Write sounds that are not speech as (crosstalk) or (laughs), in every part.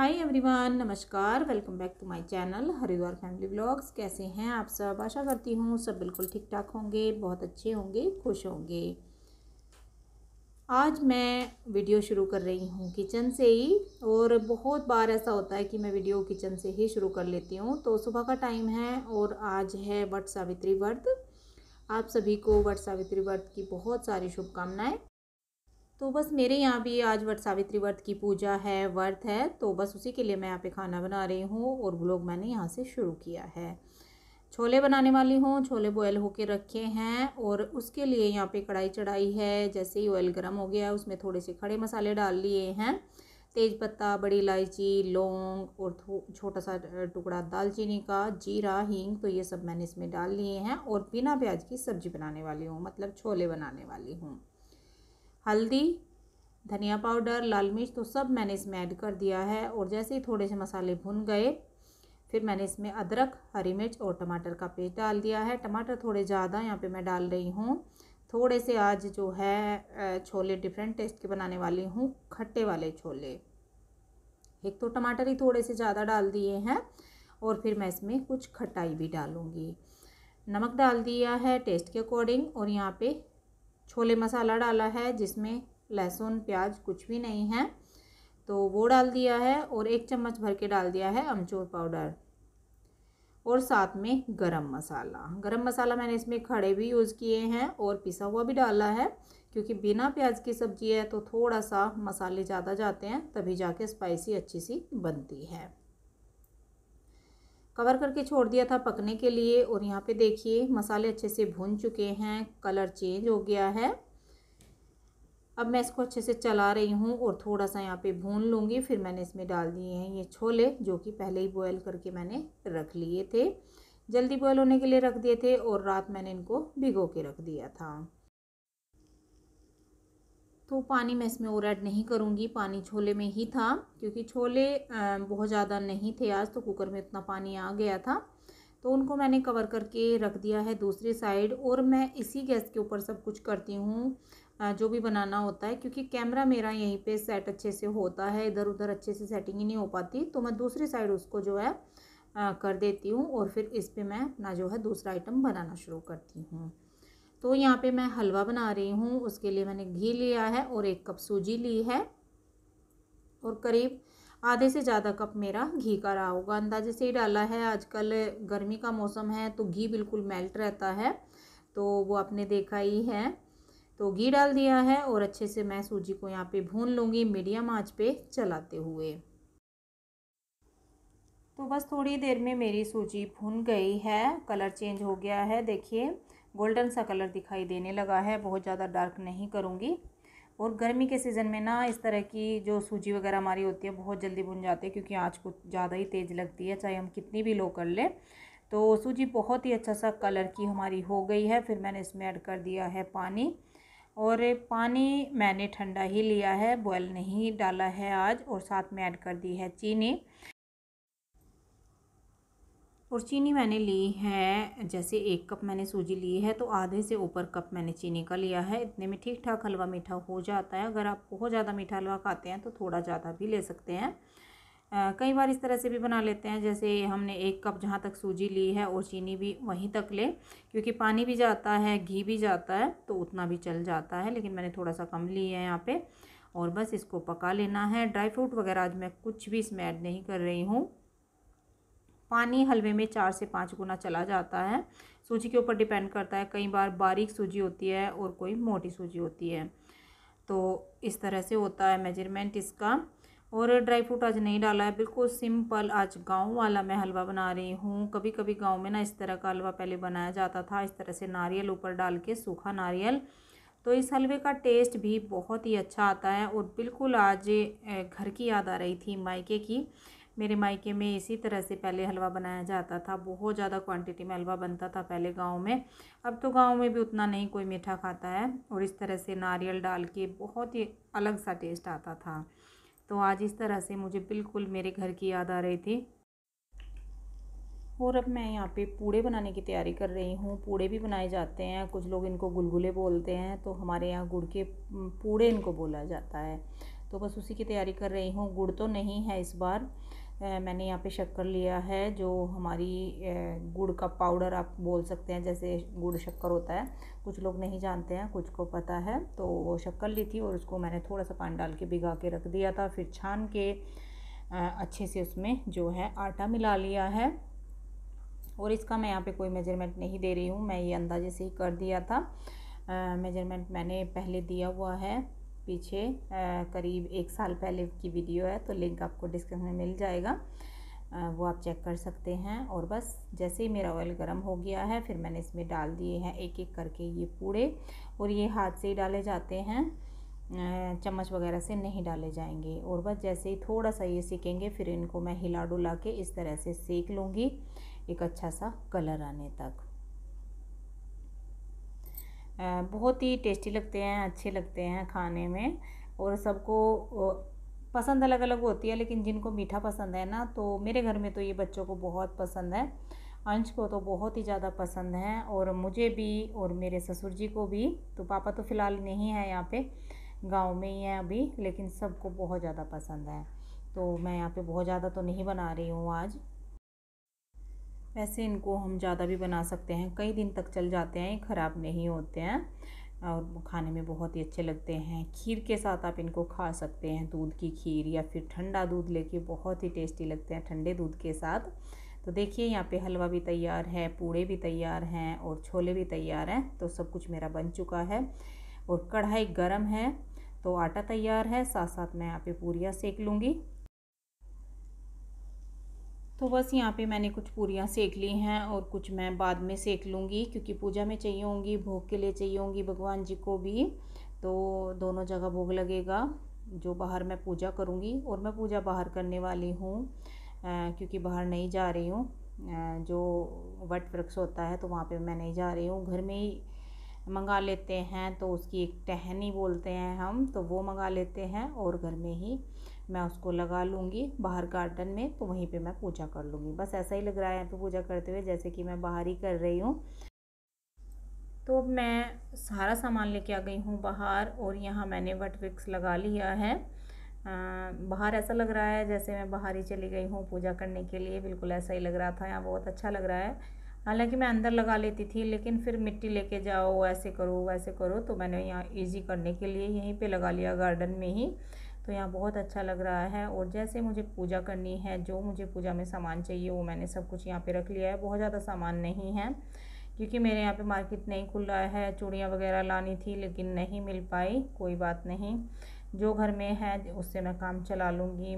हाय everyone नमस्कार welcome back to my channel Haridwar family vlogs कैसे हैं आप सब आशा करती हूँ सब बिल्कुल ठीक ठाक होंगे बहुत अच्छे होंगे खुश होंगे आज मैं वीडियो शुरू कर रही हूँ किचन से ही और बहुत बार ऐसा होता है कि मैं वीडियो किचन से ही शुरू कर लेती हूँ तो सुबह का टाइम है और आज है वट सावित्री व्रत आप सभी को वट सावित्री व्रत की बहुत सारी शुभकामनाएँ तो बस मेरे यहाँ भी आज वट सावित्री व्रत की पूजा है व्रत है तो बस उसी के लिए मैं यहाँ पे खाना बना रही हूँ और ब्लॉग मैंने यहाँ से शुरू किया है छोले बनाने वाली हूँ छोले बॉयल होके रखे हैं और उसके लिए यहाँ पे कढ़ाई चढ़ाई है जैसे ही ऑयल गर्म हो गया उसमें थोड़े से खड़े मसाले डाल लिए हैं तेज़पत्ता बड़ी इलायची लौंग और छोटा सा टुकड़ा दालचीनी का जीरा हींग तो ये सब मैंने इसमें डाल लिए हैं और बिना प्याज की सब्ज़ी बनाने वाली हूँ मतलब छोले बनाने वाली हूँ हल्दी धनिया पाउडर लाल मिर्च तो सब मैंने इसमें ऐड कर दिया है और जैसे ही थोड़े से मसाले भुन गए फिर मैंने इसमें अदरक हरी मिर्च और टमाटर का पेस्ट डाल दिया है टमाटर थोड़े ज़्यादा यहाँ पे मैं डाल रही हूँ थोड़े से आज जो है छोले डिफरेंट टेस्ट के बनाने वाली हूँ खट्टे वाले छोले एक तो टमाटर ही थोड़े से ज़्यादा डाल दिए हैं और फिर मैं इसमें कुछ खटाई भी डालूँगी नमक डाल दिया है टेस्ट के अकॉर्डिंग और यहाँ पर छोले मसाला डाला है जिसमें लहसुन प्याज कुछ भी नहीं है तो वो डाल दिया है और एक चम्मच भर के डाल दिया है अमचूर पाउडर और साथ में गरम मसाला गरम मसाला मैंने इसमें खड़े भी यूज़ किए हैं और पिसा हुआ भी डाला है क्योंकि बिना प्याज की सब्ज़ी है तो थोड़ा सा मसाले ज़्यादा जाते हैं तभी जाके स्पाइसी अच्छी सी बनती है कवर करके छोड़ दिया था पकने के लिए और यहाँ पे देखिए मसाले अच्छे से भून चुके हैं कलर चेंज हो गया है अब मैं इसको अच्छे से चला रही हूँ और थोड़ा सा यहाँ पे भून लूँगी फिर मैंने इसमें डाल दिए हैं ये छोले जो कि पहले ही बॉयल करके मैंने रख लिए थे जल्दी बॉयल होने के लिए रख दिए थे और रात मैंने इनको भिगो के रख दिया था तो पानी मैं इसमें और ऐड नहीं करूँगी पानी छोले में ही था क्योंकि छोले बहुत ज़्यादा नहीं थे आज तो कुकर में इतना पानी आ गया था तो उनको मैंने कवर करके रख दिया है दूसरी साइड और मैं इसी गैस के ऊपर सब कुछ करती हूँ जो भी बनाना होता है क्योंकि कैमरा मेरा यहीं पे सेट अच्छे से होता है इधर उधर अच्छे से सेटिंग ही नहीं हो पाती तो मैं दूसरी साइड उसको जो है कर देती हूँ और फिर इस पर मैं अपना जो है दूसरा आइटम बनाना शुरू करती हूँ तो यहाँ पे मैं हलवा बना रही हूँ उसके लिए मैंने घी लिया है और एक कप सूजी ली है और करीब आधे से ज़्यादा कप मेरा घी का रहा होगा अंदाजे से ही डाला है आजकल गर्मी का मौसम है तो घी बिल्कुल मेल्ट रहता है तो वो आपने देखा ही है तो घी डाल दिया है और अच्छे से मैं सूजी को यहाँ पे भून लूँगी मीडियम आंच पे चलाते हुए तो बस थोड़ी देर में मेरी सूजी भून गई है कलर चेंज हो गया है देखिए गोल्डन सा कलर दिखाई देने लगा है बहुत ज़्यादा डार्क नहीं करूँगी और गर्मी के सीज़न में ना इस तरह की जो सूजी वगैरह हमारी होती है बहुत जल्दी भुन जाती है क्योंकि आँच को ज़्यादा ही तेज़ लगती है चाहे हम कितनी भी लो कर लें तो सूजी बहुत ही अच्छा सा कलर की हमारी हो गई है फिर मैंने इसमें ऐड कर दिया है पानी और पानी मैंने ठंडा ही लिया है बॉयल नहीं डाला है आज और साथ में ऐड कर दी है चीनी और चीनी मैंने ली है जैसे एक कप मैंने सूजी ली है तो आधे से ऊपर कप मैंने चीनी का लिया है इतने में ठीक ठाक हलवा मीठा हो जाता है अगर आप बहुत ज़्यादा मीठा हलवा खाते हैं तो थोड़ा ज़्यादा भी ले सकते हैं आ, कई बार इस तरह से भी बना लेते हैं जैसे हमने एक कप जहाँ तक सूजी ली है और चीनी भी वहीं तक ले क्योंकि पानी भी जाता है घी भी जाता है तो उतना भी चल जाता है लेकिन मैंने थोड़ा सा कम ली है यहाँ पर और बस इसको पका लेना है ड्राई फ्रूट वगैरह आज मैं कुछ भी इसमें ऐड नहीं कर रही हूँ पानी हलवे में चार से पाँच गुना चला जाता है सूजी के ऊपर डिपेंड करता है कई बार बारीक सूजी होती है और कोई मोटी सूजी होती है तो इस तरह से होता है मेजरमेंट इसका और ड्राई फ्रूट आज नहीं डाला है बिल्कुल सिंपल आज गांव वाला मैं हलवा बना रही हूँ कभी कभी गांव में ना इस तरह का हलवा पहले बनाया जाता था इस तरह से नारियल ऊपर डाल के सूखा नारियल तो इस हलवे का टेस्ट भी बहुत ही अच्छा आता है और बिल्कुल आज घर की याद आ रही थी मायके की मेरे मायके में इसी तरह से पहले हलवा बनाया जाता था बहुत ज़्यादा क्वांटिटी में हलवा बनता था पहले गांव में अब तो गांव में भी उतना नहीं कोई मीठा खाता है और इस तरह से नारियल डाल के बहुत ही अलग सा टेस्ट आता था तो आज इस तरह से मुझे बिल्कुल मेरे घर की याद आ रही थी और अब मैं यहाँ पे पूड़े बनाने की तैयारी कर रही हूँ पूड़े भी बनाए जाते हैं कुछ लोग इनको गुलगुले बोलते हैं तो हमारे यहाँ गुड़ के पूड़े इनको बोला जाता है तो बस उसी की तैयारी कर रही हूँ गुड़ तो नहीं है इस बार मैंने यहाँ पे शक्कर लिया है जो हमारी गुड़ का पाउडर आप बोल सकते हैं जैसे गुड़ शक्कर होता है कुछ लोग नहीं जानते हैं कुछ को पता है तो वो शक्कर ली थी और उसको मैंने थोड़ा सा पानी डाल के भिगा के रख दिया था फिर छान के अच्छे से उसमें जो है आटा मिला लिया है और इसका मैं यहाँ पे कोई मेजरमेंट नहीं दे रही हूँ मैं ये अंदाजे से ही कर दिया था मेजरमेंट मैंने पहले दिया हुआ है पीछे करीब एक साल पहले की वीडियो है तो लिंक आपको डिस्क्रिप्शन में मिल जाएगा वो आप चेक कर सकते हैं और बस जैसे ही मेरा ऑयल गर्म हो गया है फिर मैंने इसमें डाल दिए हैं एक एक करके ये पूड़े और ये हाथ से ही डाले जाते हैं चम्मच वगैरह से नहीं डाले जाएंगे और बस जैसे ही थोड़ा सा ये सीखेंगे फिर इनको मैं हिला डुला के इस तरह से सेक लूँगी एक अच्छा सा कलर आने तक बहुत ही टेस्टी लगते हैं अच्छे लगते हैं खाने में और सबको पसंद अलग अलग होती है लेकिन जिनको मीठा पसंद है ना तो मेरे घर में तो ये बच्चों को बहुत पसंद है अंश को तो बहुत ही ज़्यादा पसंद है और मुझे भी और मेरे ससुर जी को भी तो पापा तो फ़िलहाल नहीं है यहाँ पे गांव में ही है अभी लेकिन सबको बहुत ज़्यादा पसंद है तो मैं यहाँ पे बहुत ज़्यादा तो नहीं बना रही हूँ आज वैसे इनको हम ज़्यादा भी बना सकते हैं कई दिन तक चल जाते हैं ये ख़राब नहीं होते हैं और खाने में बहुत ही अच्छे लगते हैं खीर के साथ आप इनको खा सकते हैं दूध की खीर या फिर ठंडा दूध लेके बहुत ही टेस्टी लगते हैं ठंडे दूध के साथ तो देखिए यहाँ पे हलवा भी तैयार है पूड़े भी तैयार हैं और छोले भी तैयार हैं तो सब कुछ मेरा बन चुका है और कढ़ाई गर्म है तो आटा तैयार है साथ साथ मैं यहाँ पे पूरियाँ सेक लूँगी तो बस यहाँ पे मैंने कुछ पूरियाँ सेक ली हैं और कुछ मैं बाद में सेक लूँगी क्योंकि पूजा में चाहिए होंगी भोग के लिए चाहिए होंगी भगवान जी को भी तो दोनों जगह भोग लगेगा जो बाहर मैं पूजा करूँगी और मैं पूजा बाहर करने वाली हूँ क्योंकि बाहर नहीं जा रही हूँ जो वट वृक्ष होता है तो वहाँ पर मैं नहीं जा रही हूँ घर में ही मंगा लेते हैं तो उसकी एक टहनी बोलते हैं हम तो वो मंगा लेते हैं और घर में ही मैं उसको लगा लूँगी बाहर गार्डन में तो वहीं पे मैं पूजा कर लूँगी बस ऐसा ही लग रहा है यहाँ पे पूजा करते हुए जैसे कि मैं बाहर ही कर रही हूँ तो अब मैं सारा सामान लेके आ गई हूँ बाहर और यहाँ मैंने वटविक्स लगा लिया है बाहर ऐसा लग रहा है जैसे मैं बाहर ही चली गई हूँ पूजा करने के लिए बिल्कुल ऐसा ही लग रहा था यहाँ बहुत अच्छा लग रहा है हालांकि मैं अंदर लगा लेती थी लेकिन फिर मिट्टी लेके जाओ ऐसे करो वैसे करो तो मैंने यहाँ इजी करने के लिए यहीं पे लगा लिया गार्डन में ही तो यहाँ बहुत अच्छा लग रहा है और जैसे मुझे पूजा करनी है जो मुझे पूजा में सामान चाहिए वो मैंने सब कुछ यहाँ पे रख लिया है बहुत ज़्यादा सामान नहीं है क्योंकि मेरे यहाँ पे मार्केट नहीं खुल रहा है चूड़ियाँ वगैरह लानी थी लेकिन नहीं मिल पाई कोई बात नहीं जो घर में है उससे मैं काम चला लूँगी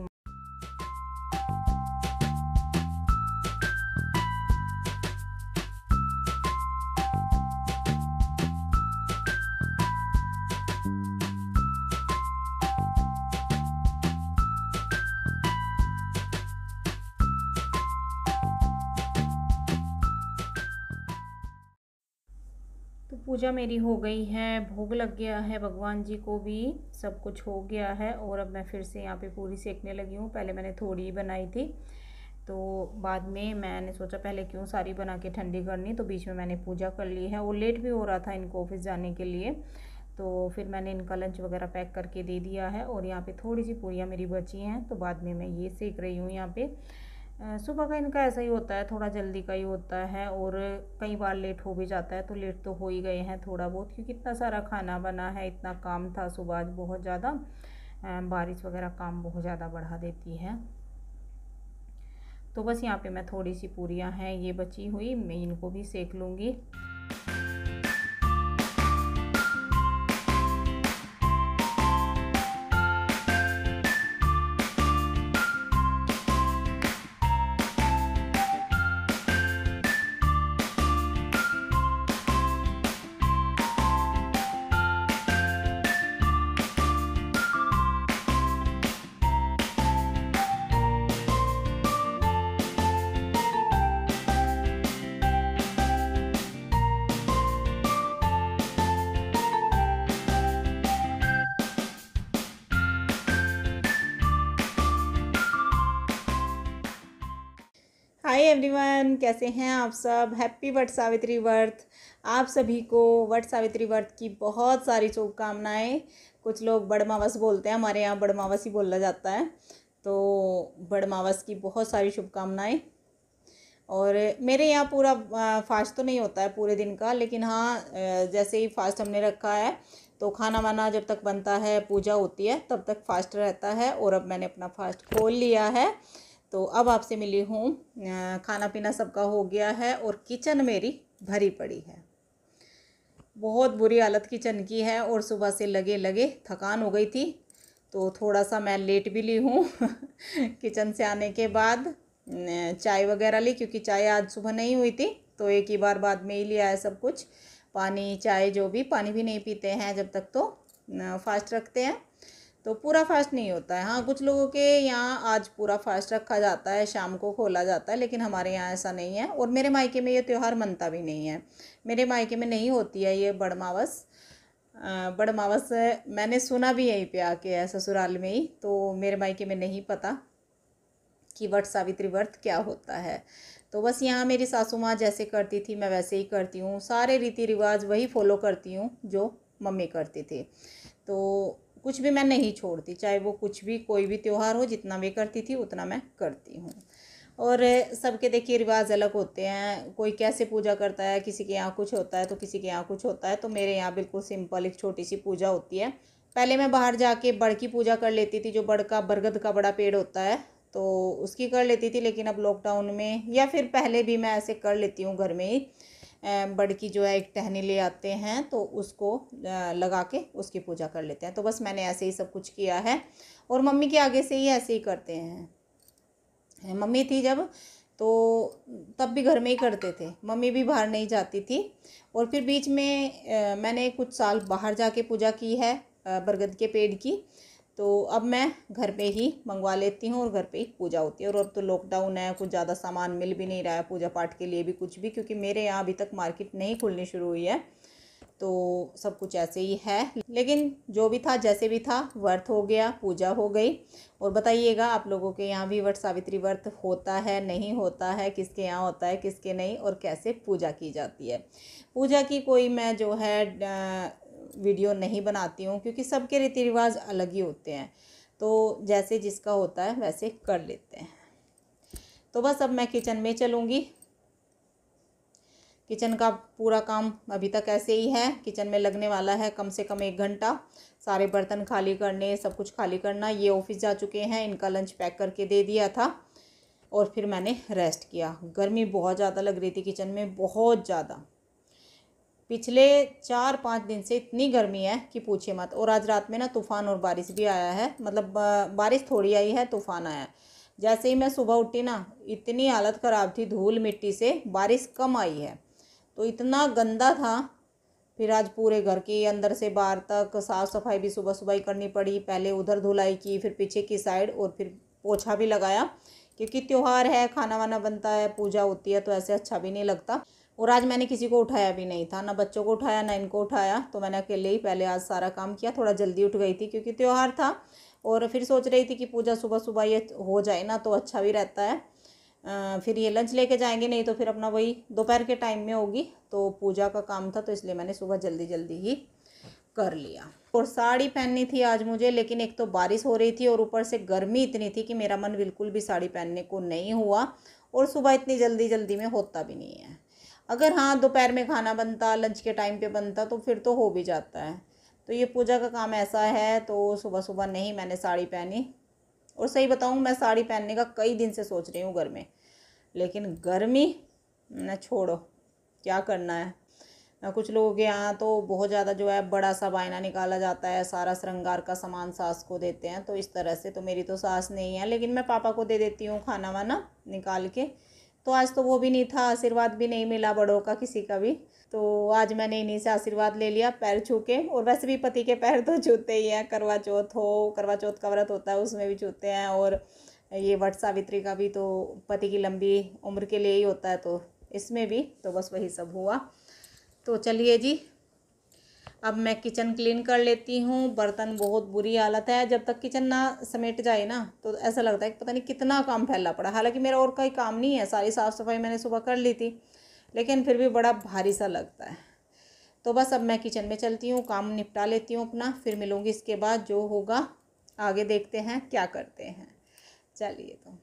पूजा मेरी हो गई है भोग लग गया है भगवान जी को भी सब कुछ हो गया है और अब मैं फिर से यहाँ पे पूरी सेकने लगी हूँ पहले मैंने थोड़ी ही बनाई थी तो बाद में मैंने सोचा पहले क्यों सारी बना के ठंडी करनी तो बीच में मैंने पूजा कर ली है और लेट भी हो रहा था इनको ऑफिस जाने के लिए तो फिर मैंने इनका लंच वगैरह पैक करके दे दिया है और यहाँ पर थोड़ी सी पूड़ियाँ मेरी बची हैं तो बाद में मैं ये सेक रही हूँ यहाँ पर सुबह का इनका ऐसा ही होता है थोड़ा जल्दी का ही होता है और कई बार लेट हो भी जाता है तो लेट तो हो ही गए हैं थोड़ा बहुत क्योंकि इतना सारा खाना बना है इतना काम था सुबह आज बहुत ज़्यादा बारिश वगैरह काम बहुत ज़्यादा बढ़ा देती है तो बस यहाँ पे मैं थोड़ी सी पूरियाँ हैं ये बची हुई मैं इनको भी सेक लूँगी हाय एवरीवन कैसे हैं आप सब हैप्पी वट सावित्री वर्थ आप सभी को वट सावित्री वर्थ की बहुत सारी शुभकामनाएँ कुछ लोग बड़मावस बोलते हैं हमारे यहाँ बड़मावस ही बोला जाता है तो बड़मावस की बहुत सारी शुभकामनाएँ और मेरे यहाँ पूरा फास्ट तो नहीं होता है पूरे दिन का लेकिन हाँ जैसे ही फास्ट हमने रखा है तो खाना वाना जब तक बनता है पूजा होती है तब तक फास्ट रहता है और अब मैंने अपना फास्ट खोल लिया है तो अब आपसे मिली हूँ खाना पीना सबका हो गया है और किचन मेरी भरी पड़ी है बहुत बुरी हालत किचन की है और सुबह से लगे लगे थकान हो गई थी तो थोड़ा सा मैं लेट भी ली हूँ (laughs) किचन से आने के बाद चाय वगैरह ली क्योंकि चाय आज सुबह नहीं हुई थी तो एक ही बार बाद में ही लिया है सब कुछ पानी चाय जो भी पानी भी नहीं पीते हैं जब तक तो फास्ट रखते हैं तो पूरा फास्ट नहीं होता है हाँ कुछ लोगों के यहाँ आज पूरा फास्ट रखा जाता है शाम को खोला जाता है लेकिन हमारे यहाँ ऐसा नहीं है और मेरे मायके में ये त्यौहार मनता भी नहीं है मेरे मायके में नहीं होती है ये बड़मावस बड़मावस मैंने सुना भी यहीं पे आके है ससुराल में ही तो मेरे मायके में नहीं पता कि वट सावित्री व्रत क्या होता है तो बस यहाँ मेरी सासू माँ जैसे करती थी मैं वैसे ही करती हूँ सारे रीति रिवाज वही फॉलो करती हूँ जो मम्मी करती थी तो कुछ भी मैं नहीं छोड़ती चाहे वो कुछ भी कोई भी त्यौहार हो जितना भी करती थी उतना मैं करती हूँ और सबके देखिए रिवाज अलग होते हैं कोई कैसे पूजा करता है किसी के यहाँ कुछ होता है तो किसी के यहाँ कुछ होता है तो मेरे यहाँ बिल्कुल सिंपल एक छोटी सी पूजा होती है पहले मैं बाहर जाके बड़ की पूजा कर लेती थी जो बड़ का बरगद का बड़ा पेड़ होता है तो उसकी कर लेती थी लेकिन अब लॉकडाउन में या फिर पहले भी मैं ऐसे कर लेती हूँ घर में ही बड़की जो है एक टहनी ले आते हैं तो उसको लगा के उसकी पूजा कर लेते हैं तो बस मैंने ऐसे ही सब कुछ किया है और मम्मी के आगे से ही ऐसे ही करते हैं मम्मी थी जब तो तब भी घर में ही करते थे मम्मी भी बाहर नहीं जाती थी और फिर बीच में मैंने कुछ साल बाहर जाके पूजा की है बरगद के पेड़ की तो अब मैं घर पे ही मंगवा लेती हूँ और घर पे ही पूजा होती है और अब तो लॉकडाउन है कुछ ज़्यादा सामान मिल भी नहीं रहा है पूजा पाठ के लिए भी कुछ भी क्योंकि मेरे यहाँ अभी तक मार्केट नहीं खुलनी शुरू हुई है तो सब कुछ ऐसे ही है लेकिन जो भी था जैसे भी था वर्थ हो गया पूजा हो गई और बताइएगा आप लोगों के यहाँ भी वर्त सावित्री वर्त होता है नहीं होता है किसके यहाँ होता है किसके नहीं और कैसे पूजा की जाती है पूजा की कोई मैं जो है वीडियो नहीं बनाती हूँ क्योंकि सबके रीति रिवाज अलग ही होते हैं तो जैसे जिसका होता है वैसे कर लेते हैं तो बस अब मैं किचन में चलूँगी किचन का पूरा काम अभी तक ऐसे ही है किचन में लगने वाला है कम से कम एक घंटा सारे बर्तन खाली करने सब कुछ खाली करना ये ऑफिस जा चुके हैं इनका लंच पैक करके दे दिया था और फिर मैंने रेस्ट किया गर्मी बहुत ज़्यादा लग रही थी किचन में बहुत ज़्यादा पिछले चार पाँच दिन से इतनी गर्मी है कि पूछिए मत और आज रात में ना तूफ़ान और बारिश भी आया है मतलब बारिश थोड़ी आई है तूफ़ान आया है जैसे ही मैं सुबह उठी ना इतनी हालत ख़राब थी धूल मिट्टी से बारिश कम आई है तो इतना गंदा था फिर आज पूरे घर के अंदर से बाहर तक साफ़ सफाई भी सुबह सुबह ही करनी पड़ी पहले उधर धुलाई की फिर पीछे की साइड और फिर पोछा भी लगाया क्योंकि त्यौहार है खाना वाना बनता है पूजा होती है तो ऐसे अच्छा भी नहीं लगता और आज मैंने किसी को उठाया भी नहीं था ना बच्चों को उठाया ना इनको उठाया तो मैंने अकेले ही पहले आज सारा काम किया थोड़ा जल्दी उठ गई थी क्योंकि त्यौहार था और फिर सोच रही थी कि पूजा सुबह सुबह ये हो जाए ना तो अच्छा भी रहता है आ, फिर ये लंच लेके जाएंगे नहीं तो फिर अपना वही दोपहर के टाइम में होगी तो पूजा का काम था तो इसलिए मैंने सुबह जल्दी जल्दी ही कर लिया और साड़ी पहननी थी आज मुझे लेकिन एक तो बारिश हो रही थी और ऊपर से गर्मी इतनी थी कि मेरा मन बिल्कुल भी साड़ी पहनने को नहीं हुआ और सुबह इतनी जल्दी जल्दी में होता भी नहीं है अगर हाँ दोपहर में खाना बनता लंच के टाइम पे बनता तो फिर तो हो भी जाता है तो ये पूजा का काम ऐसा है तो सुबह सुबह नहीं मैंने साड़ी पहनी और सही बताऊँ मैं साड़ी पहनने का कई दिन से सोच रही हूँ घर में लेकिन गर्मी न छोड़ो क्या करना है कुछ लोगों के यहाँ तो बहुत ज़्यादा जो है बड़ा सा बायना निकाला जाता है सारा श्रृंगार का सामान सास को देते हैं तो इस तरह से तो मेरी तो सास नहीं है लेकिन मैं पापा को दे देती हूँ खाना वाना निकाल के तो आज तो वो भी नहीं था आशीर्वाद भी नहीं मिला बड़ों का किसी का भी तो आज मैंने इन्हीं से आशीर्वाद ले लिया पैर छू के और वैसे भी पति के पैर तो छूते ही हैं करवा चौथ हो करवा चौथ का व्रत होता है उसमें भी छूते हैं और ये वट सावित्री का भी तो पति की लंबी उम्र के लिए ही होता है तो इसमें भी तो बस वही सब हुआ तो चलिए जी अब मैं किचन क्लीन कर लेती हूँ बर्तन बहुत बुरी हालत है जब तक किचन ना समेट जाए ना तो ऐसा लगता है कि पता नहीं कितना काम फैला पड़ा हालांकि मेरा और कोई काम नहीं है सारी साफ़ सफाई मैंने सुबह कर ली थी लेकिन फिर भी बड़ा भारी सा लगता है तो बस अब मैं किचन में चलती हूँ काम निपटा लेती हूँ अपना फिर मिलूँगी इसके बाद जो होगा आगे देखते हैं क्या करते हैं चलिए तो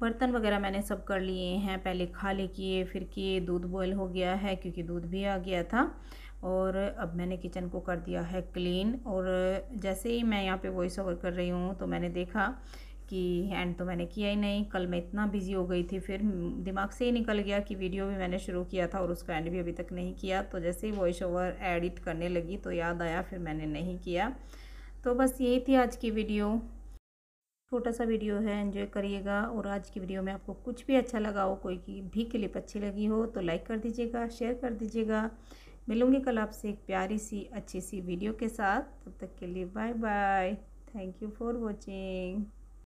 बर्तन वगैरह मैंने सब कर लिए हैं पहले ले किए फिर किए दूध बॉयल हो गया है क्योंकि दूध भी आ गया था और अब मैंने किचन को कर दिया है क्लीन और जैसे ही मैं यहाँ पे वॉइस ओवर कर रही हूँ तो मैंने देखा कि एंड तो मैंने किया ही नहीं कल मैं इतना बिज़ी हो गई थी फिर दिमाग से ही निकल गया कि वीडियो भी मैंने शुरू किया था और उसका एंड भी अभी तक नहीं किया तो जैसे ही वॉइस ओवर एडिट करने लगी तो याद आया फिर मैंने नहीं किया तो बस यही थी आज की वीडियो छोटा सा वीडियो है एंजॉय करिएगा और आज की वीडियो में आपको कुछ भी अच्छा लगा हो कोई की भी क्लिप अच्छी लगी हो तो लाइक कर दीजिएगा शेयर कर दीजिएगा मिलूंगी कल आपसे एक प्यारी सी अच्छी सी वीडियो के साथ तब तक के लिए bye bye thank you for watching